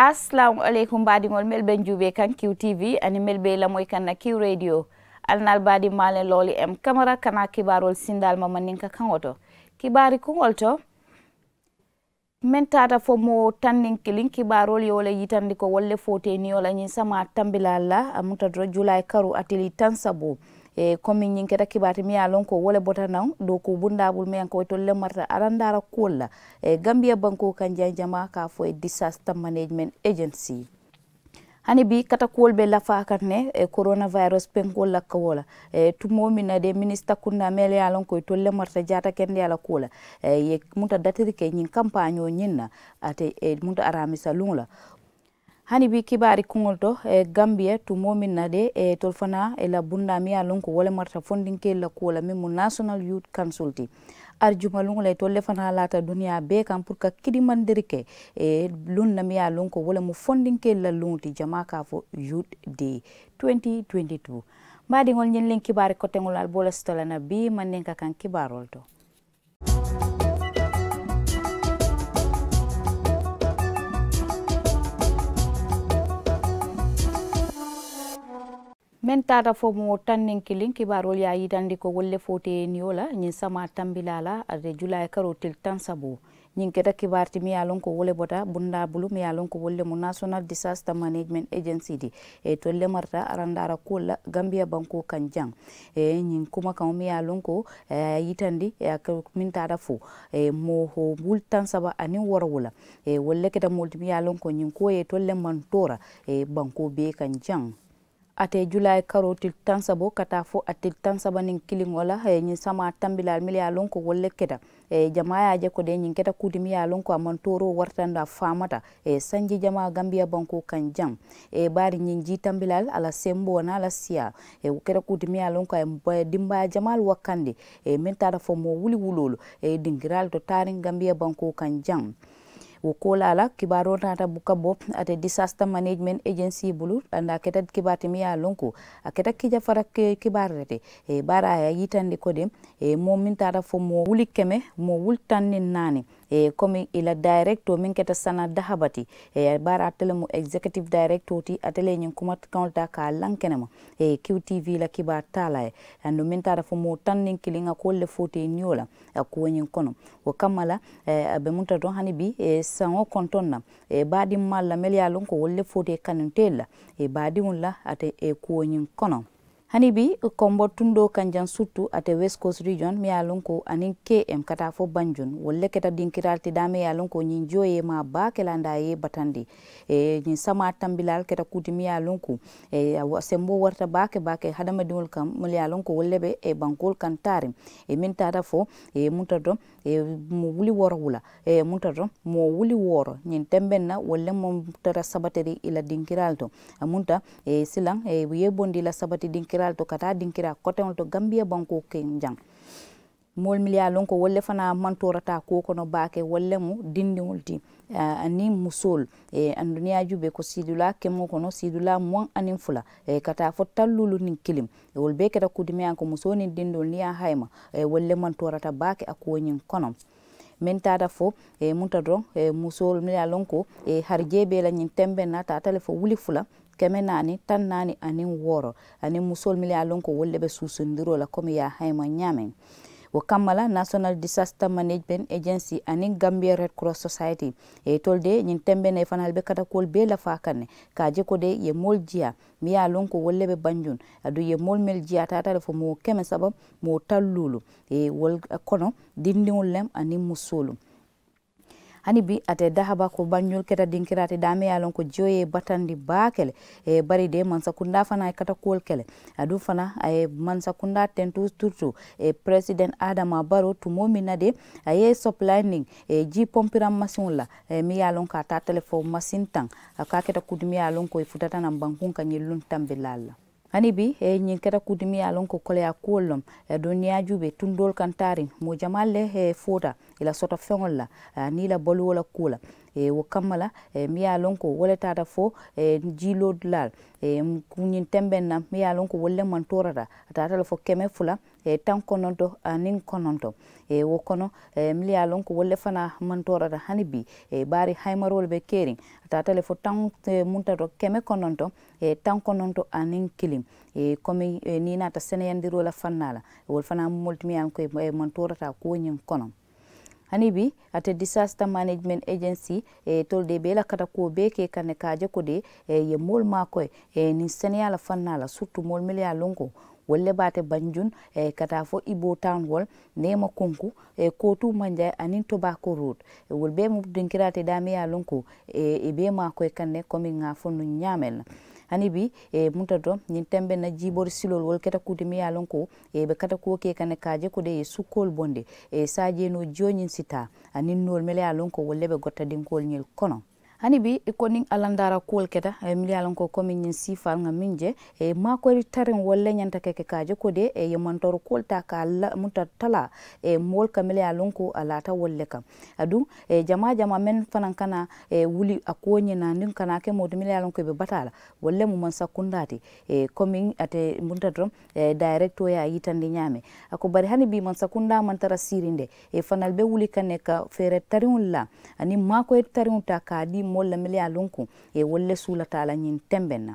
assalamu aleykum mbaɗigol melɓen juuɓe kan kiw tv ani melɓe lamoy kan na kiw radio alnal mbaɗi malen looli em camara kana kibarol sindal mamaninka kango to to min tata fo yitandi ko wolle foteni yola ñin sama tambila allah amutadoro julay karu atili tan sabo e comme ñing keta kibati mi lon ko wole bota naw do ko bundabul me ko to lemarta arandara kolla e gambia banko kan jama ka fo disaster management agency hani bi kata katakol be lafa kan ne e coronavirus penkol la kawola e tumo mina de ministre kunna mele yalon ko to le marta jata kende yala kula e ye munta datiri ke nyin campagne o nyinna ate e muta aramisa lungla hani bi kibari kuŋol to e, gambia tumo na de e, eh, tol fana e eh, la bunda mi ye lon ko wole marata fondinke la kuwo la min mu national youth council arjumaluŋo la tolle fana lata duniya bee kan pour ka kidimandiri ke e luŋ na miŋ ye ko wo mu fondinke la luŋo ti jama ka fo youth day 2022 mbaadiŋol ñiŋ leŋ kibaari koteŋol albo la sitolana bii maŋ ka kaŋ kibaarol to min tata fo mo tannin kilin kibarol ya yitandi ko wolle fote niyola ñin sama tambilala ade julay karotil tan sabo ñin keta kibarti mi yalon ko wole bota bunda bulu mi yalon ko wolle mo national disaster management agency di e tolle marta arandara kola gambia banko kan e ñin kuma kan mi yalon ko e yitandi e min tata fo e mo ho bul tan saba ani worwula e wolle keta molti mi yalon ko ñin ko e tolle man tora e banko be kan ate julay e karotil tansabo kata fo atil tansaba nin kilingola e ñin sama tambilal mili lon ko wolle keta e jamaya je ko de ñin keta kuti mi lon ko amon toro wartanda famata e sanji jama gambia banko kan jam e bari ñin ji tambilal ala sembo na ala siya e keta kuti mi lon ko e dimba jamal wakande e min tada fo mo wuli wulolo e dingiral to tarin gambia banko kan jam wo kolala la kibaro tata buka bo ate disaster management agency bulu anda keta kibati mi ya lonko aketa kija fara kibarete e bara ya yitande kodem e eh, momin tata fo mo wuli keme mo wultanni nani e comme ila directo min keta sana dahabati e bara atele mo executive directo ti atele ñin kuma kalta ka lankenema e kiw tv la kiba tala e ando min tata fo mo tannin kilinga kolle foti niola ko wañin kono o kammala aɓe munta ton hani bi e sano konton na e baɗin malla melya lon ko wolle foti kanin tel la e baɗimum la ate e kowañin kono hani bi kombot tundo kanjan surtout ate west coast region mi ya lon ko anin km kata fo banjun wolle keta dinkiralti dame ya lon ko ñin joye ma ba kelanda ye batandi e ñin sama tambilal keta kuti mi ya lon ko e sembo warta bake bake hadamadiŋol kam mol ya lon ko wolle ɓe e bankol kan tari e min tata fo e munta to e mo wuli woro wula e munta to mo wuli woro ñin temben na wolle mo tata sabateri ila dinkiral to a munta e silan e yebondi la sabati dinkiral kiral to kata din kira kote on to gambia banko ken jang mol mili lon ko wolle fana mantorata ko kono baake wolle mu dindi ti uh, eh, ani musol e, eh, anduniyaaju be ko sidula kemo kono sidula muwaŋ aniŋ fula e, eh, ka fo tallulu nin kilim e, wol bee keta an ko musoni niŋ dindiŋol niŋ hayma e, eh, wolle mantorata baake a kuwoñiŋ kono min tata fo e, eh, munta doroŋ e, musol mili lon ko e, harjee bee la ñiŋ tembe na ta tatale fo wuli fula kɛmɛ naani tan naani ani wɔɔrɔ ani musol mili a lɔn ko wolu bɛ susundiro la komi y'a haima ɲaamɛ o kammala national disaster management agency ani gambia red cross society e tol de ñin tembe ne fanal be kata kol be la fakane ka je ko de ye mol jiya mi ya lon ko wolle be banjun adu ye mol mel jiya tata le fo mo keme sabab mo tallulu e wol kono dindingol lem ani musulu hani bi ate dahaba ko bañol keta dinkirate dame yalon ko joye batandi bakele e bari de mansa kunda fana e kata kol kele adu fana e mansa kunda tentu surtout e president adama baro tumo mina de aye soplaning e ji pompiram masin la e mi yalon ka ta telephone masin tan ka keta kudmi yalon ko e futata nan bankun kanyelun tambilalla hani bi e ñin keta kudimi ye ko koleya kuwol lom e don niya tundol kan tarin mo jamal e fota ila sota feŋol la eh, ni la baluwo la kuo la eh, wo kamma la eh, mi ye a lon ko wo le tata fo jiiloo dulal ñiŋ tembeŋ na mi ye a lon ko wolu le maŋ torata a tata le fo keme fula tan kononto aniŋ kononto wo kono mili ye a lon ko wolu le fana maŋ torata hani bi bari haymarolu be keeriŋ a tata le fo tan muntato keme kononto tan kononto aniŋ kiliŋ komi ni naata seneyandiro la fanna la wolu fana molu ti mi ye a lon ko maŋ torata kuwo ñiŋ kono hanibi ate disaster management agency e tolde ɓe lakkata ko beke kane kaja kode e, ye mol makoye e ni seneyala fannala surtout mol milia lonko wolle bate banjun e kata fo ibo town hall nema konku e kotu mandiae anin tobako rod e, wol ɓe mo dinkirate damiya lonko e ɓe e makoye kane commune ga fonno ñamelna hani bi e muntato ñin tembe na jiibor silol wol katakude mi ya lon ko e ɓe katakuoke kane kaje ko de e sukkol bonde e sadieno joñin sita a ninnol mele ya lon ko wolle ɓe gotta dinkol ñel kono hani bi ikonin e, alandara kuol keta e, mili alan ko komi nyin sifal nga minje e, ma ko tarin wolle nyanta keke kaje ko de e, ye mantor kuol ta ka la muta tala e, ka mili alan ko alata wolle kam adu e, jama jama men fanan kana e, wuli akonye na nin kana ke modu mili alan ko be batala wolle mu man sakundati e, komi ate munta drum e, directo ya yitande nyame ako bari hani bi man sakunda man tara sirinde e, be wuli kaneka fere tarin la ani ma ko tarin ta ka di la mele a ku e wolle suula taala ñin temben na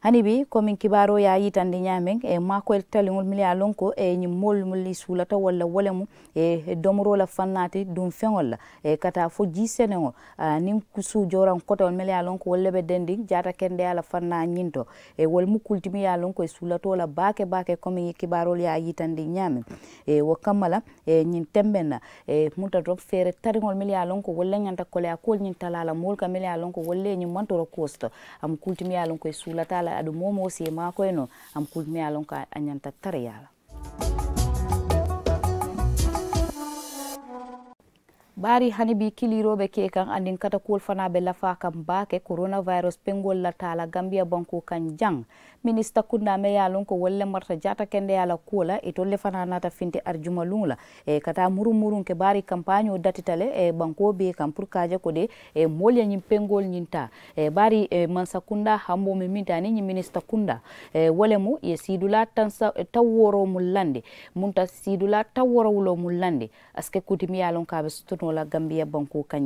hani bi komin kibaro ya yitande ñamen e makoyel taliŋol mili ye e ñiŋ moolu mu li sulata walla wolemu e domoro la fannati dum feŋol e kata fo jii seneŋo niŋ su joraŋ kotewol mili ye lon ko wolu le be dendiŋ jata kendeya la fanna ñinto e wolu mu kultimi ye e sulato la baake baake komin kibarol ye yitandi ñamen e wo kamma e ñiŋ temben na e munta to feere tariŋol mili ye lon ko wolu le ñanta koleya kuwolu tala la moolu ka mili ye lon ko wolu le ñiŋ mantoro kuwosto am kultimi ye e sulata ala aɗum momo sema koyno am kulmi alon a ñanta tara yaala bari hani bi kiliroɓe ke kan andin kata kuwol fana ɓe lafa kam baake coronavirus pengol latala gambia banko kan jang minista kundame yalon ko wolle marta jata kende yala kuola e tolle fana nata finte arjuma lungla e kata muru murun ke bari campagne o datitale e banko be kan pour kaje ko de e molya nyim pengol nyinta e bari e mansa kunda hambo mi mintani nyim minista kunda e wole mu ye sidula tansa e taworo lande munta sidula taworo wulo lande aske kutimi yalon ka be Mula la gambia bonko kan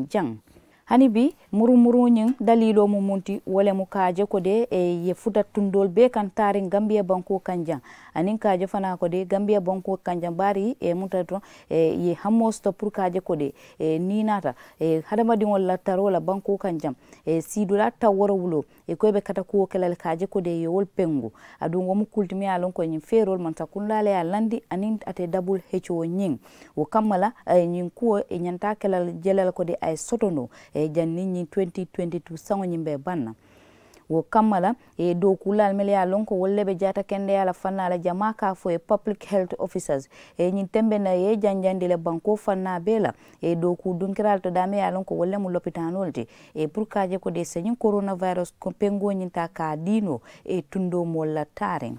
hani bi murumuruñin dalilo mu munti wole mu kaje ko de e ye futa tundol be kan tarin gambia banko kanja anin kaje fana ko de gambia banko kanja bari e munta to e ye hamosto pour kaje ko de e ni nata e hadamadi wol la tarola banko kanja e sidula taworo wulo e koybe kata ko kelal kaje ko de yol pengu adungo mu kultimi alon ko nyin ferol man ta kunlale ya landi anin ate double hecho nyin wo kamala e nyin ko e nyanta kelal jelal ko de ay sotono e eh, janni ñin 2022 saŋo ñiŋ be banna wo kammala e eh, do kulal mele ya lon ko wolle ɓe jata kende ala fanna ala jama ka fo e public health officers e eh, ñin tembe na ye janjandi le banko fanna be la e do ku dunkiral to dame ya lon ko wolle mu lopitanol ti e pour kaje ko de señin coronavirus ko pengoñinta ka dino e tundo la taren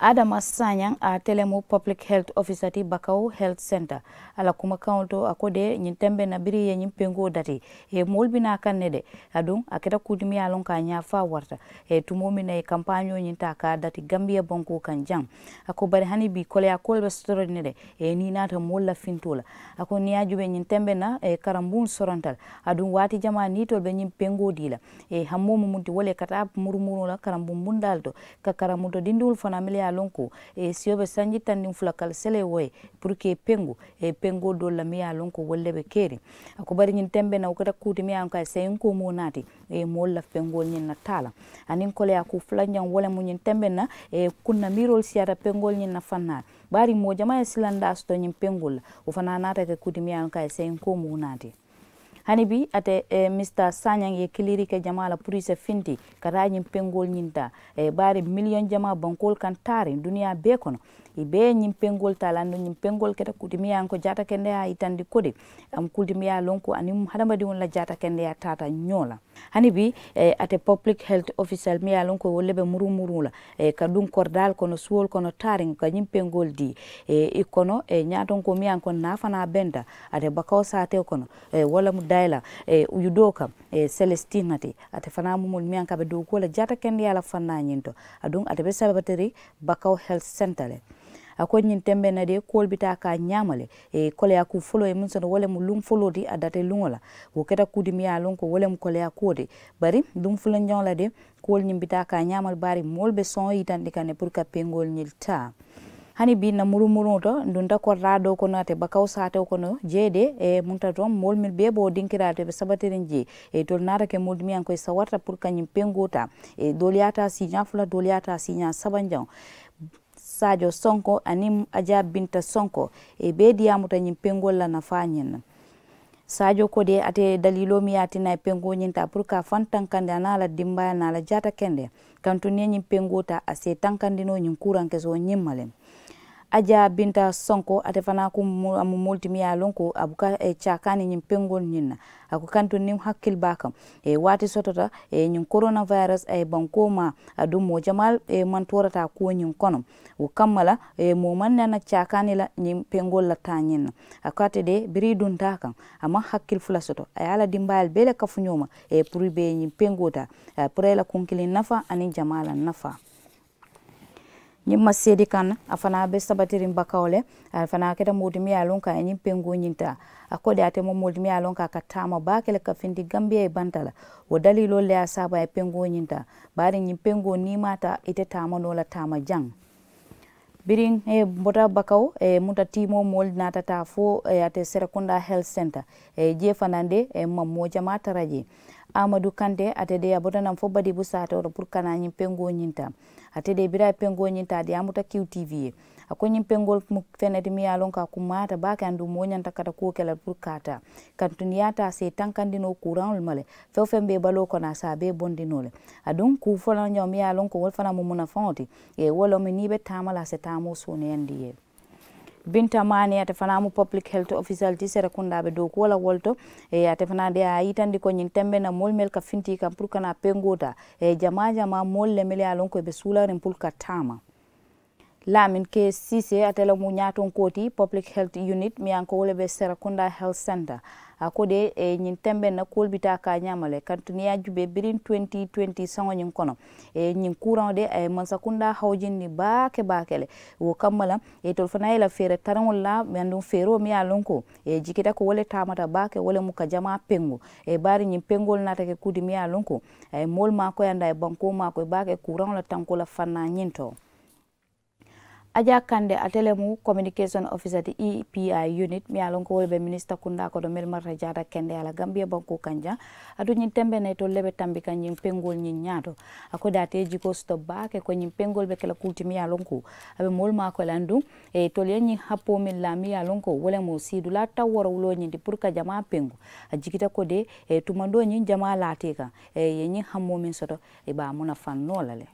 adama sanyang a telemu public health officer ti bakau health center ala kuma kaunto akode nyin tembe na biri ye nyin pengo dati e mol na kan ne de adun aketa kudimi alon ka nya fa warta e tumomi na e kampanyo nyin ta ka dati gambia bonko kan jang ako bari hani bi kole akol be storo ne de e ni na ta mol fintula fintola ako ni ajube nyin tembe na e karambun sorantal adun wati jama ni to be nyin pengo dila e hammo mumuti wole kata murmuru la karambun bundalto ka karamudo dindul fana milia a e siobe sanji tan sanjitan ɗin fulakal sele woye pour que pengo e pengo do la miya a wolle be keeri ako bari ñin tembe na kota kuuti miya an kay sayin ko mo nati e mool laf pengol ñin na taala anin kole ya ku fulanjan wole mo ñin tembe na e kunna mirol siara pengo ñin na fanna bari mo jama e silanda asto ñin pengo la o fana naata ke kuuti mi an kay sayin ko mo naati hani bi ate eh, mr sanyang ye kiliri ke jama la purise finti kata ñin pengol ñinta eh, bari million jama bankol kan taari duniya bee kono ibe nyim pengol talando nyim pengol keta kudimiya anko jata kende ya itandi kodi am ya lonko anim hadamadi won la jata kende ya tata nyola hani bi eh, ate public health official mi ya lonko wolle muru muru la eh, kadun kordal kono suol kono taring ka nyim pengol di e eh, ikono e eh, nyaton ko mi an nafana benda ate bakaw sate kono eh, wala mu dayla e eh, e eh, celestine ate ate fana mu mul mi an be do ko la jata kende ya la fanna nyinto adun ate be sabateri bakaw health center le ako ñin tembe na de kool bita ka ñamale e kole ya ku folo e mun sono wolem lum folo di adate lungola wo keta kudimi ye a lon ko wolem kole ya kode bari dum fulo ñoŋ de kool ñin bita ka ñamal bari molbe son soŋo yitandi kane pour ka pengol ñil taa hani bi na muru muru to ndunda ko rado ko nate ba kaw saate ko no jede e munta to mol mil be bo dinkirate be sabatere nji e tol nara ke mol mi an koy sawarta pour kanyim pengota e doliata si nyafula doliata si nya sabanjaw sadio sonko anim aja binta sonko e ɓe diyamuta ñin pengol la nafa ñin sadio kode ate dalilo mi pengo e ta pour ka fan tankande na la dimbaya na la jata kende kantu ne ñin pengota ase tankandino ñin kuranke so ñimmalen aja binta sonko ate fana ku mu multimi ya lonko abuka e, chakani nyim pengol nyinna aku kantu nim hakkil bakam e wati sotota e nyim corona virus e banko ma adu mo jamal e man torata ku nyim konom wo kamala e mo man nana chakani la nyim pengol la ta nyinna akate de biri dun ta kan amma hakkil fula soto e ala dimbayal bele kafu nyoma e pruibe nyim pengota pre la kunkili nafa ani jamala nafa ñiŋ ma kan afana a be sabatirin mbakaole le a fanaŋ keta moolu miŋ ye nyinta loŋ ñinta a ate mo moolu miŋ ye katama ba ka ke le ka findi gambiya e bantala wo dalilo le asaba a e saaba nyinta ye ñinta bari ñiŋ penkuo niŋ i ite tama la tama jang birin e bota bakaw e muta timo mol natata fo e, ate serakunda health center e, je fanande e, mammo jama taraje amadou kante atede a botanam fo badi bu pour kana nyi pengo ate atede bira pengo nyinta de amuta qtv akoñiŋ pengol mu miŋ ye a loŋ ka kumaata baake andu moo ñanta kata kuo ke la pour kaata kantu niŋ se a taa see tankandinoo kuraŋolu ma le feŋ feŋ be balo ko na sa be bondi no le aduŋ kuu folaŋ ñaŋo miŋ ye a loŋ ko wol fana mu muna fonti e wo loŋ niŋ i be taama la a so ne sooneyandi ye binta mani ate fana mu public health official ti sera kunda be do ko la wolto e ate fana de a yitandi ko nyin tembe na mol mel ka finti kam pur kana pengota e jama jama mol le mel ya lon ko ɓe suularin pul ka tama Lamin ke Sise atela mu nyaton koti Public Health Unit miyanko ulebe Serakunda Health Center. Akode e, nyin tembe na kolbita ka nyamale kantuni ya jube birin 2020 sango nyin kono. E, nyin courant de e, man mansakunda hawjin ni baake baakele. Wo kamala e, tol fana ila fere tarangol la miandun fero miya lonko. E, jikita ko wole tamata baake wole muka jama pengo. E, bari nyin pengol na natake kudi miya lonko. E, mol ko yanda e banko mako e baake courant la tankola la fanna nyinto aja kande atelemu communication officer di EPI unit mi alonko wolbe minister kunda ko do melmar rajada kende ala gambia banko kanja adu nyin tembe ne to lebe tambi kan nyin pengol nyin nyaado ako teji ko stop ke ko nyin pengol be kala kulti mi alonko abe mol ma ko landu e to le nyin hapo mi la mi alonko wole mo sidu la taworo wulo nyin di purka jama pengu ajikita ko de e tumando nyin jama latika e nyin hammo min soto e ba muna fan nolale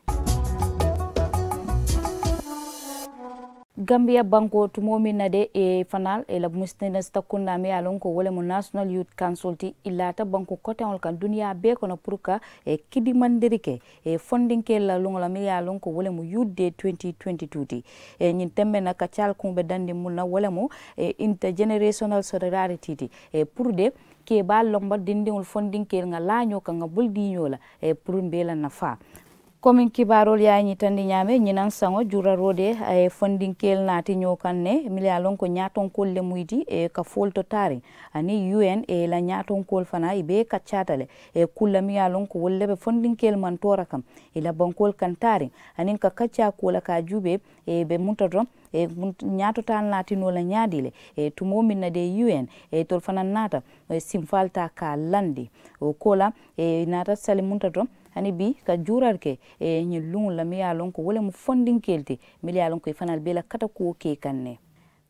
gambia banko tumo min de e fanal e la mustina sta kunna me alon ko wala national youth council ti ilata banko kote on kan duniya be ko na purka e kidi mandirike e funding ke la lungo la me alon ko wala youth day 2022 ti e nyin tembe na ka chal kun be dande mun e intergenerational solidarity ti e pour de ke ba lomba dindingol funding ke nga laño ka nga buldiño la e pour mbela nafa komin kibarol yañi tandi ñame ñinan sango jurarode ay fondinkel naati ñokan ne miliya lon ko ñaatonkol le muyti e ka folto to tari ani un e la ñaatonkol fana i be kaccatale e kulla miya lon ko wolle ɓe fondinkel man tora kam e la bankol kan tari anin ka kacca kola ka juɓe e be mutato e ñatotan la ñaadile e tumo min na de un e tol fana naata e simfalta ka landi o kola e naata sali muntato ani bi ka jurar ke e ñiŋ lungun la mi ya lon ko le mu fondin kelti mi ya lon ko e fanal bela kata ko ke kanne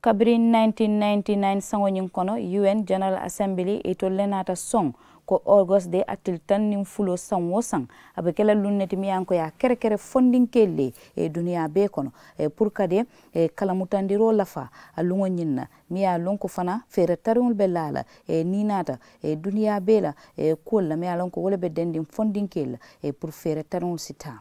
kabri 1999 saŋo ñiŋ kono UN General Assembly e le lenata song ko august de a tili tan ni fulo san wo san a be kɛla lunneti min yan ko ya kɛrɛkɛrɛ fɔndinkeel le e, duniya be kono e, pour ka de e, kalamutandiro lafa a luŋo ɲin na min ye a ko fana feere tariŋol e, e, be la e, ninata e, duniya bee la e, kuol la mi ye a lɔn ko wo le be dendin fondinkel la e, pour feere tariŋol si taa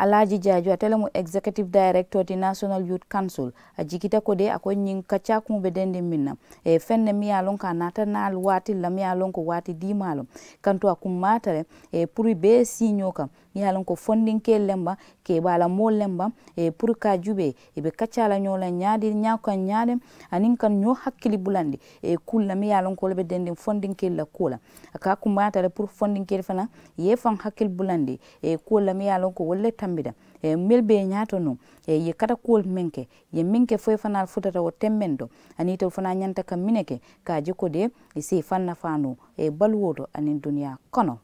alaji jaju atele executive director di national youth council ajikita kode ako nyin kacha ku bedende minna e fenne mi yalon ka nata nal wati lam yalon ko wati di malum kanto akum matare e puri be signo kam mi yalon ko fondin ke lemba ke bala mol lemba e pour ka jube e be kacca la nyola nyaadi nyaako nyaade anin kan nyo hakkili bulandi e kulla mi yalon ko be denden fondin ke la kula aka ku kumata pour fondin ke fana ye fan hakkil bulandi e kulla mi yalon ko wolle tambida e melbe nyaato no e ye kata kul menke ye minke foy fana futata wo temmendo ani to fana nyanta kam mineke ka jiko de e si fanna fanu e balwodo anin duniya kono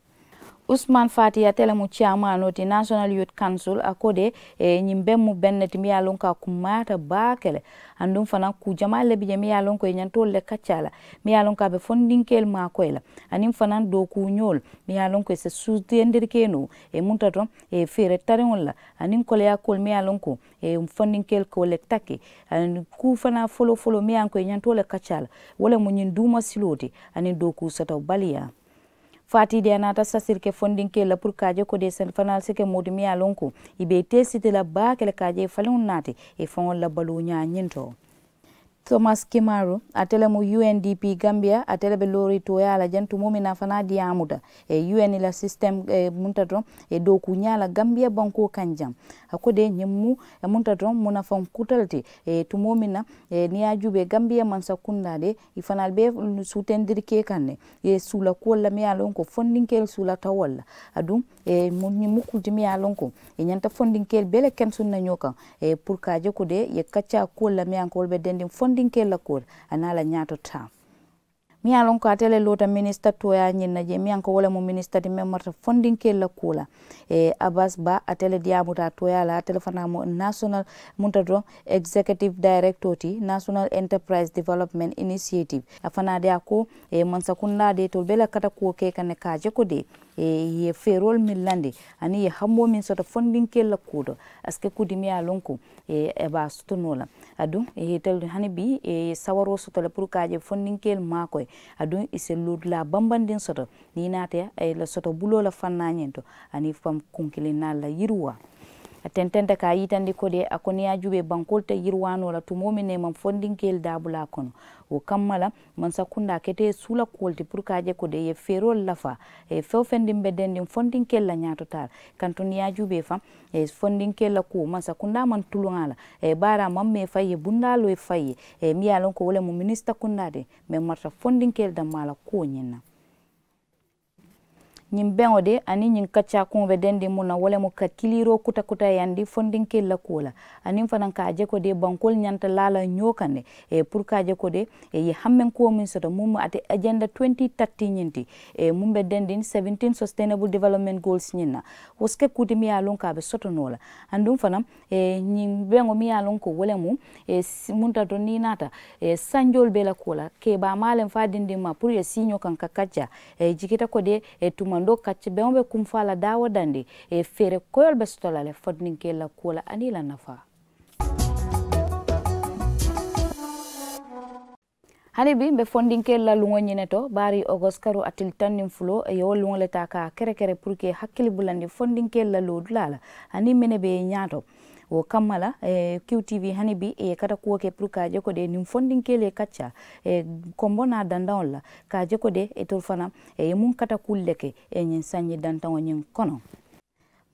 Ousmane Fati atele mu chairman oti National Youth Council akode e eh, nyimbe mu benne timi ya lonka kumata bakele andum fana ku jama le bi ya lonko nyanto le kachala mi ya lonka be fonding kel ma koela anim fana do ku nyol mi ya lonko se sutendir keno e muntato e fere tarin la anin kole ya kol mi ya lonko e fonding kel ko le take an ku fana folo folo mi ya ko nyanto le kachala wala mu nyin duma siloti anin do ku sato baliya fatidia anata sasir ke fondinke la pour kaje ko de sen fanal sike modimi alonku ibe tesite la ba kele kaje falun nati e fon la balu nya nyinto thomas kimaru atele mu undp gambia atele be lori toyala jantu mumina fana amuda e un la system e, muntadron e do kunyala gambia banko kanjam hakkude ñemmu e muntadron to muna fan kutalti e tumomina e ni ajube gambia mansa kundade i fanal be sutendiri ke kanne e sula la mi yalon ko fondinkel sula tawolla adum e mu kulti mi yalon ko e funding fondinkel bele ken sunna nyoka e pour kaje kude ye kacha kacca la mi yanko wolɓe dendin funding funding ke la kor anala nyato ta mi alon ko atele lota ya toya na je mi ko wala mo ministre ti memorta fondin ke la kula e abas ba atele diamuta ya la atele fana mo national munta executive director ti national enterprise development initiative afana de ko e man sakunda de to bela kata ko ke kane je ko de E, ye feerol min lande ani ye hammo min soto fondinkel la kuuɗo aske kudi mi a lon ko e ɓa e sotonola aɗum e, tel hani bi e sawaro soto la pour kaje fondinkel makoye aɗum ise lodula bambandin soto ni naate la soto bulola fannañen to ani fam la yirwa tententa ka yitandi kode a koneyajuɓe bankolta yirwanola tumomin e man fondinkel dabula kono o kammala man sakkunda kete suula kolti pour kaje kode ye ferol lafa e fewfendin ɓedden ndin fondinkella ñatotar kanton yajuɓe fam e fondinkella ko man sakkunda man tulugala e bara mamme faye bundalo e faye e miyalon ko wole mo ministre kundade min marta fondinkel dammala ko ñinna ñiŋ beŋo de aniŋ ñiŋ kaccakuŋo be dendi muŋ na wo lemu ka kiliro kuta kuta yandi fondinke la kuo la aniŋ fanaŋ ka a je ko de bankol ñanta laa la ñoo kaŋ e pour ka a je ko de e ye hammeŋ kuwo muŋ soto muŋ mu ate agenda 2030 ñiŋ ti e eh, muŋ be dendin 17 sustainable development goals ñiŋ na wo sike kuti miŋ ye a loŋ ka a be soto noo la anduŋ fanaŋ e eh, ñiŋ beŋo miŋ ye a loŋ ko wo lemu e munta to niŋ naata e sanjol be la kuo la keebaa maa lem fo a dindiŋ ma pour ye siiño kaŋ ka kacca e jikita ko de e tuma fondo kacce be be kumfa la dawo dandi e feere koyol be sotolale la fodninke la kuo ani la nafa hani bi be fondinkel la lungo ñine to bari ogos karu atil tannin fulo e, yo lungo le ta ka kere kere pour que hakkili bulandi fondinkel la lodula dulala ani mene be ñaato wo kammala e eh, qtv hani bi e kata kuwo ke pour ka ko de nin fondin kele kacca e eh, kombo na dandawol la ka je ko de e tol fana e mun kata kulle ke e ñin sanyi dantaŋo ñin kono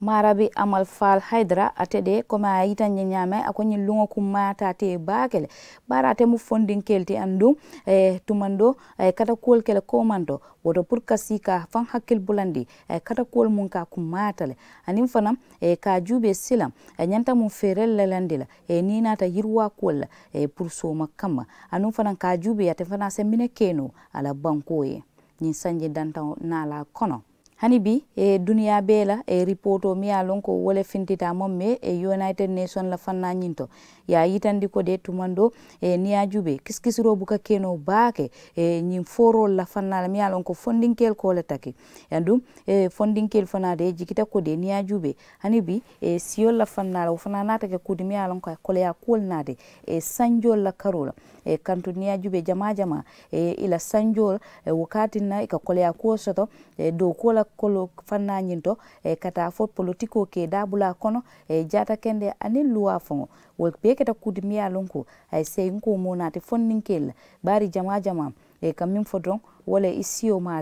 marabi amal fal haidra atede ko ma koma ayita nyenyame ni lungo mata te bakel barate mu fondin kelti andu e eh, tumando e eh, kata kuol kele komando woto pour kasi ka fan hakkil bulandi e eh, kata kuol mun ka kumatale anin fana eh, ka jube silam e eh, nyanta mu ferel le e eh, ni nata yirwa kol e eh, pour so kama anun fana ka jube yate fana mine keno ala banko ye nyin sanje danta na la kono hani bi e duniya bee la e ripoto mi ye a lon ko wole fintita mom me e united nation la fanna ñinto ya yitandi ko de tumando e ni a jube kiskisiro buka keno baake e ñin forol la fanna la mi ye a lon ko fondinkel ko le taki andum e fondinkel fana de jikita ko de ni a jube hani bi e siyol la fanna la wo fana naata ke kudi mi ye a lon ko koleya kuwol naade e sanjol la karo la e kantu ni a jube jama jama e ila sanjol e wakatin na ika ya kuwo soto e eh, dow kuola kolo fannajin to e eh, kata fo politiko ke dabula kono e jata kende anin luwa fongo wol be keta kudi miya lonko ay sey nko mo nati fonninkella bari jama jama e kamim min fo don wala isio ma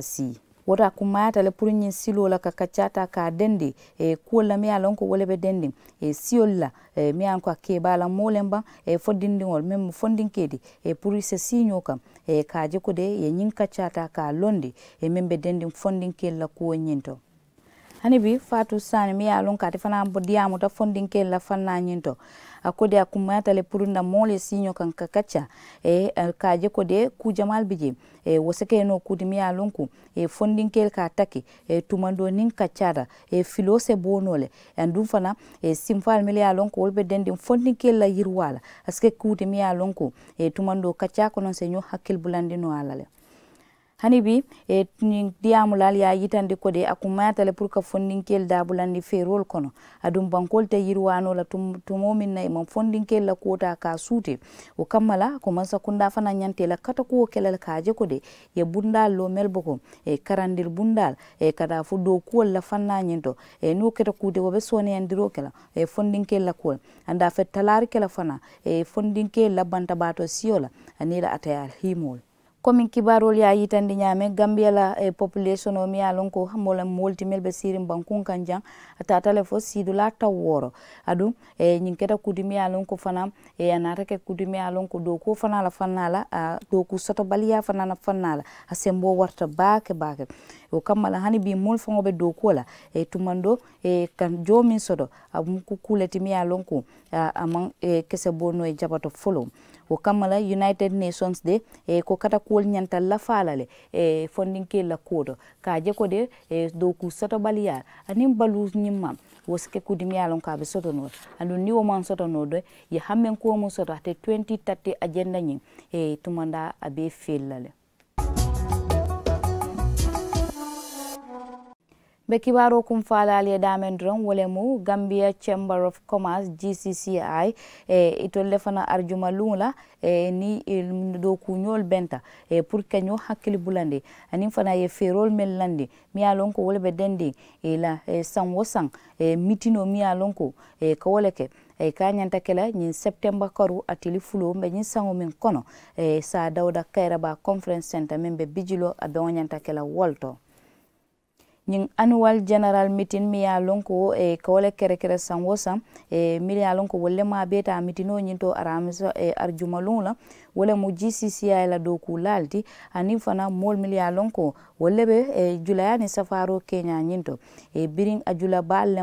wota kumayata le pour ñin silo la ka kaccata ka dendi e kuwol la mi ye a lon ko wo le be dendi e siyolu e, la e, mi ye an ko a keeba la moolen ban e foddindiŋol meŋ mu fondinkeedi e pour se siiño kam e ka je ko de ye ñiŋ kaccata ka londi e meŋ be dendiŋ fondinkeeli la kuwo ñiŋ to hani bi fatu sani mi yalon kati fana bodiyamu fondin ke la fanna nyinto akode akumata le purunda mole sinyo kan e, e, e, ka kakacha e ka je ko de ku jamal biji e woseke no kudi mi yalon ku e fondin ke ka taki e tumando nin ka kachara e filo filose bonole andum fana e simfal mi yalon ko wolbe dendin ke la yirwala aske kudi mi yalon ku e tumando ka kacha kono senyo hakil bulandino alale hani bi e, diyamulal ya yitande ko de akum mayatale pour ka fondinkel dabulandi feerol kono adum bankol te yirwanola tumo min na imam fondinkel la kota ka suute o kammala ko mansa kunda fana ñantela kata kuwo kelal kaje ko de ye bundal lo mel boko e karandir bundal e kada fu do la fanna ñinto e no keta kuude woɓe soneyandiro kela e fondinkel la kuwol anda fet talari kela fana e fondinkel labbanta bato siyola anila atayal himol komin kibarol ya yitandi ñaame gambia la eh, population o mi ye lon ko mola molti be sirin bankun kan jang tatale fo la taw woro adu e eh, ñin keta kudi mi ye lon ko fana eh, anata ke kudi mi ye lon ko doku fana la fana la uh, doku soto baliya fana na fana la a sembo warta baake baake ukamala hani bi mul fongo be dookuo la e tumando e kan jomi sodo am a muku kuleti mi ye a e, kese bono e jabato folo wo kammala united nations de e, ko kata kuwol nyanta la falale e, ke la kodo ka je ko de e, dooku soto balia aniŋ balu ñiŋ maŋ wosike kudimiya lon ka be soto no andu ni wo man soto no de ye hamen ko mo soto te 2030 agenda ñiŋ e, tumanda abe be be kibaro kum faalal ye damen dron wolemu gambia chamber of commerce gcci e itolle fana arjuma lula e ni do kuñol benta e pour kaño hakkili bulande ani fana ye ferol mel lande mi alon ko wole be dende e la e san wo san e mitino mi alon ko e ko wole ke e ka ñanta kela ñin septembre koru atili fulo mbe ñin sango min kono e sa dawda kayraba conference center min be bijilo adon nyanta ñanta kela wolto ñiŋ annual general meeting mi ye a loŋ ko e, ka wo le kerekere saŋ wo saŋ e, mi ye a loŋ ko wolu le maa beeta a ñiŋ to aramisa e, arjumaluŋo la wo le mu gcci la dookuu laal ti aniŋ fana moolu minnu ye a loŋ ko wolu le be e, julaya niŋ safaaroo keeñaa ñiŋ to e, biriŋ a jula baalu le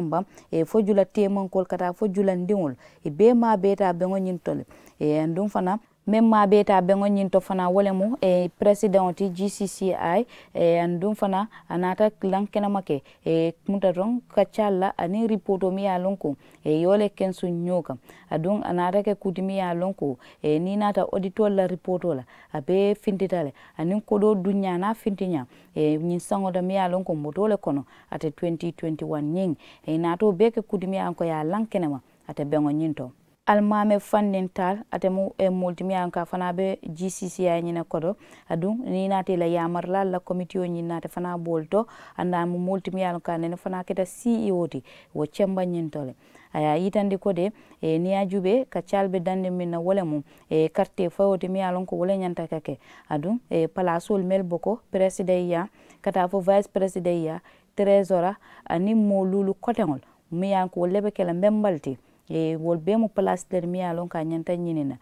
e, fo jula teemankolu ka taa fo julandiŋolu e, bee maa beeta a beŋo ñiŋ to le e, anduŋ fana même ma beta bengo nyinto fana wole mu e president ti GCCI e andum fana anata lankena make e kunta ron kachala ani ripoto mi alonko e yole kensu nyoka adun ah, anata ke kuti mi alonko e ni nata auditor la ripoto la a abe fintitale ani ah, kodo dunya na fintinya e nyin sango da mi alonko le kono ate ah, 2021 nying e nato beke kuti mi anko ya lankena ma ate bengo to almame fandintal atemu e eh, multimi anka fana be GCC ya nyina kodo adun ni nate la yamar la la committee o nyina te fana bolto anda mu multimi anka ne fana keta CEO ti wo chemba nyintole aya yitandi kode e eh, ni ajube ka calbe dande min na wole mum e eh, carte fawote mi alon ko wole nyanta kake adun e palasol mel boko president ya kata fo vice president ya trésora ani mo lulu koteŋol mi yanko lebe kela membalti e wol bee mu palasitari miŋ a loŋ ka a ñanta ñiniŋ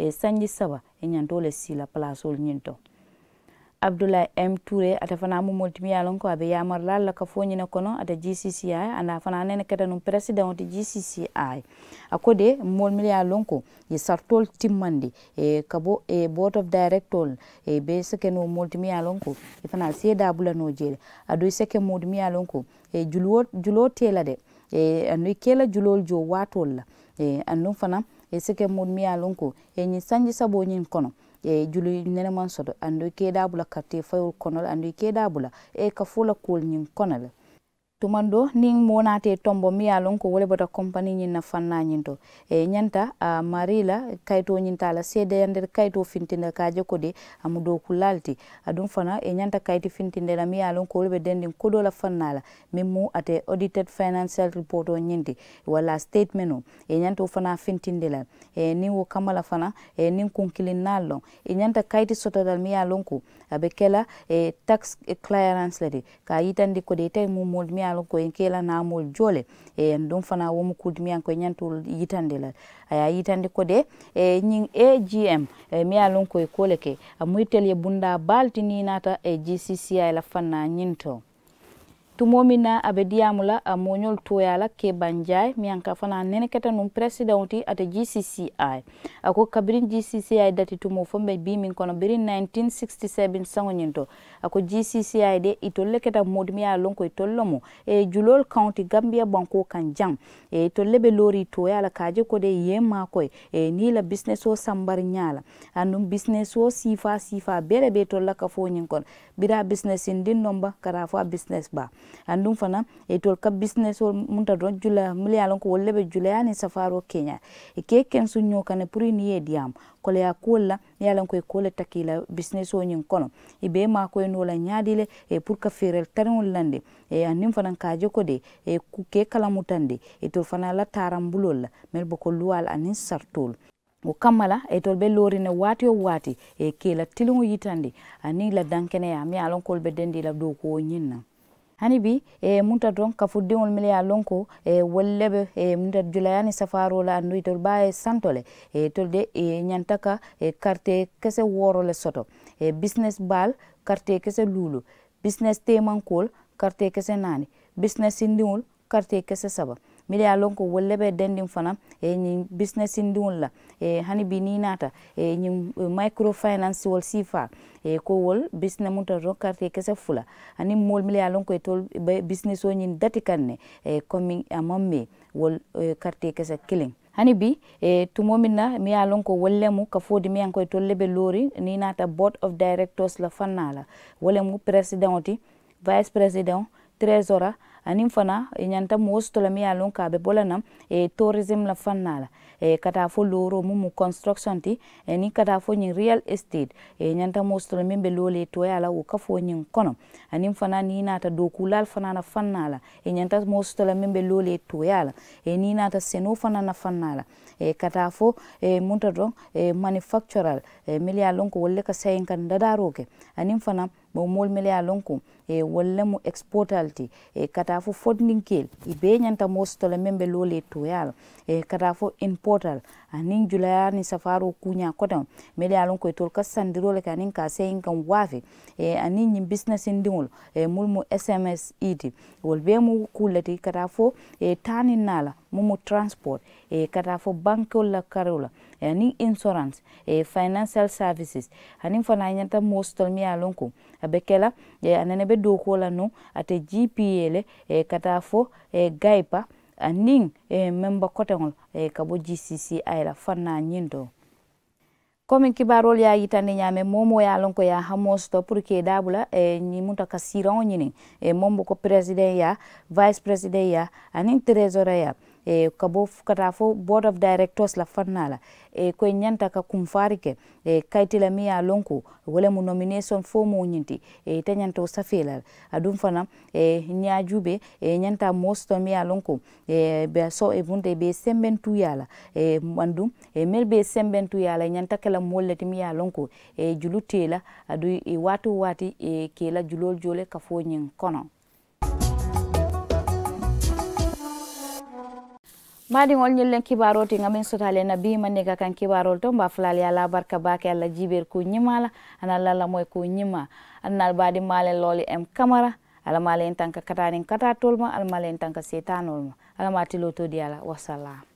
e sanji saba e ñantoo le sii la palasolu ñiŋ to abdoulaye m touré ate fana mu molti miŋ ye a loŋ ko a be yamar la la kafoo ñine kono ate gcci ana fana nene keta nuŋ président ti gcci a ko de moolu miŋ ko ye sartol timmandi e ka e board of directol e be seke no moolu ti ko i e fana seeda bula noo jee seke moolu miŋ ye ko e juloo juloo tee de e annoy kela julol jo watol la e anndum fana e sike mon miya lon ko eñin sañdi saboñin kono e julo nene man soto anndoy keeɗa bula karte fayol konol anndoy keeɗa bula e ka fula kolñin konola tumando ning nin monate tombo mi alon ko wole bota company ni na fanna ñin to e nyanta a marila kayto ñin ta la seedeyander kayto fintinda ka je ko de amu kulalti adum fana e nyanta kayti fintinde la mi alon ko wole be dendin kodo la fanna la min ate audited financial report o nyindi wala statement o e nyanta fana fintinde la e ni wo kamala fana e nin kunkilin naal lon e nyanta kayti soto dal mi alon ko abe kela e tax clearance la de ka yitandi ko de tay mu mo ye ko en kela namol jole e en ɗum fana womo kudimiyan koye ñantol yitande la aya yitande de e ñin agm e, mi ye lon koye kole a muyitel ye bunda baltini nata e gcci la fanna ñin to tumo na abe diyamula a moñol toyala ke banjay miyanka fana neneketa num presidentti ata gcci ako kabirin gcci dati tumo fo mbe bi min kono biri 1967 sangoñin to ako gcci de itolle keta modumi ya lonko itolle mo e julol county gambia banko kan jang e itolle be lori toyala kaje ko de yema koy e ni la business o sambar nyala anum business o sifa sifa bere be tolla ka fo ñin kono bira business indin nomba kara fo business ba andum fana etol ka business ol munta don jula muliyalon ko wolle jula yani safaro kenya e ke ken sun nyo kane puri ni yediam kole ya kola yalan ko e kole takila business o nyin kono e be ma ko en wala nyaadile e pour ka ferel tarin lande e andum fana ka joko de e ku ke kala mutande etol fana la taram bulol la mel boko luwal anin sartol o kammala e tol ɓe lorine wati o wati e keela tiliŋo yitandi ani la dankeneya mi alon kol ɓe dendi la dow ko ñinna hani bi e munta don ka fuddiŋol mile e eh, be e eh, munta julayani safaro la andu itol ba santo le e tol de ñanta ka e kese woro le soto e business bal karte kese luulu business temankol karte kese naani business sindiŋol karte kese saba mbiɗa ya lon ko wolle dendin fana e ñin business indiwol la e hani bi ni nata e ñin microfinance wol sifa e ko wol business mum ro quartier kese fula ani mol mbiɗa ya lon koye tol business o ñin dati kanne e commin amamme wol quartier e, kese killing hani bi e tumo min mi a lonko wollemu ka fodi mi ankoy tollebe lori ni nata board of directors la fanna wollemu wolle mu vice president trésora anin fana e ñanta moos to la ye lon ka a be bo e tourisme la fan la e eh, kata fo loro mum construction ti e ni kata fo ni real estate e nyanta mostro min be lole to yala wo kafo ni kono ani fana ni nata dokulal fana na fannala e nyanta mostro min be lole to yala e ni na ta seno fana na fannala e kata fo e munta don e manufacturer e milia lonko wolle ka sayin kan dadaroke ani fana mo mol milia lonko e wolle mu exportalti e kata fo fodninkel e be nyanta mostro min be lole to yala e kata fo portal anin julaya ni safaro kunya kodam mele alon ko tol kasandiro le kanin ka sayin kan wafe e anin yin business indimul e mulmu sms idi wol be mu kulati kata fo e tani nala mumu transport e kata fo banko la karola e anin insurance e financial services anin fana nyanta mostol mi alon ko abekela e anene be doko la no ate gpl e kata fo e gaipa aniŋ e eh, memba koteŋol e eh, kabo gcc gcci la fan na ñiŋ to komin kibarol ya yitande ñame momo ya lon ko ya hamosto pour ke dabula e eh, ñi munta ka e mombo ko president ya vice président ya anin trésorier ya e eh, kabo fukata fo board of directors la fannala e eh, ko nyanta ka kum farike e eh, kayti la miya lonko wala mu nomination fo mo nyinti e tanyanto safela adum safe fana e nyaajube e nyanta mosto miya lonko e be so e bunde be sembentu yala e andum e mel be sembentuya la ñanta kela molleti miya lonko e julutela adu e watu wati e kela julol jole ka fo nyin kono madiŋol ñil len kibarol ti sotale na bima nega kan kibarol to mba fulal ye barka bake alla jiber ku ñima la ana lalla moy ku ñima annal badi malen loli em kamara ala malen tanka katanin katatol ma ala malen tanka setanol ma ala ma to di ala wasalam